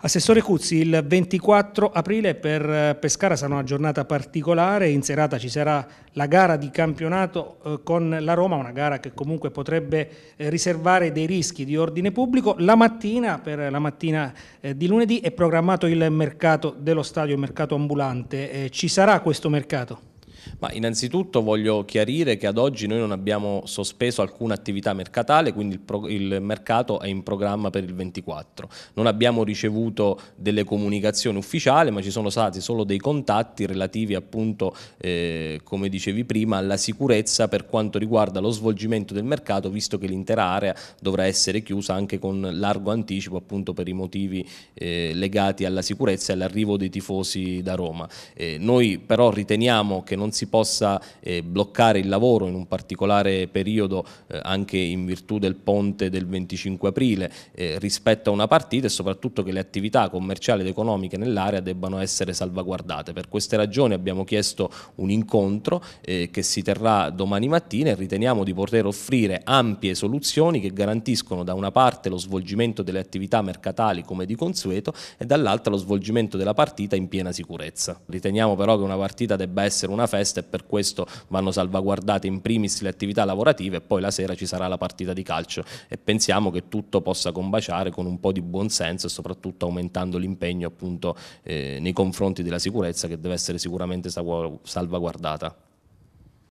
Assessore Cuzzi, il 24 aprile per eh, Pescara sarà una giornata particolare, in serata ci sarà la gara di campionato eh, con la Roma, una gara che comunque potrebbe eh, riservare dei rischi di ordine pubblico. La mattina, per la mattina di lunedì, è programmato il mercato dello stadio, il mercato ambulante. Ci sarà questo mercato? Ma innanzitutto voglio chiarire che ad oggi noi non abbiamo sospeso alcuna attività mercatale, quindi il, pro, il mercato è in programma per il 24. Non abbiamo ricevuto delle comunicazioni ufficiali, ma ci sono stati solo dei contatti relativi appunto, eh, come dicevi prima, alla sicurezza per quanto riguarda lo svolgimento del mercato, visto che l'intera area dovrà essere chiusa anche con largo anticipo appunto per i motivi eh, legati alla sicurezza e all'arrivo dei tifosi da Roma. Eh, noi però riteniamo che non non si possa eh, bloccare il lavoro in un particolare periodo eh, anche in virtù del ponte del 25 aprile eh, rispetto a una partita e soprattutto che le attività commerciali ed economiche nell'area debbano essere salvaguardate. Per queste ragioni abbiamo chiesto un incontro eh, che si terrà domani mattina e riteniamo di poter offrire ampie soluzioni che garantiscono da una parte lo svolgimento delle attività mercatali come di consueto e dall'altra lo svolgimento della partita in piena sicurezza. Riteniamo però che una partita debba essere una festa festa e per questo vanno salvaguardate in primis le attività lavorative e poi la sera ci sarà la partita di calcio e pensiamo che tutto possa combaciare con un po' di buonsenso e soprattutto aumentando l'impegno appunto eh, nei confronti della sicurezza che deve essere sicuramente salvaguardata.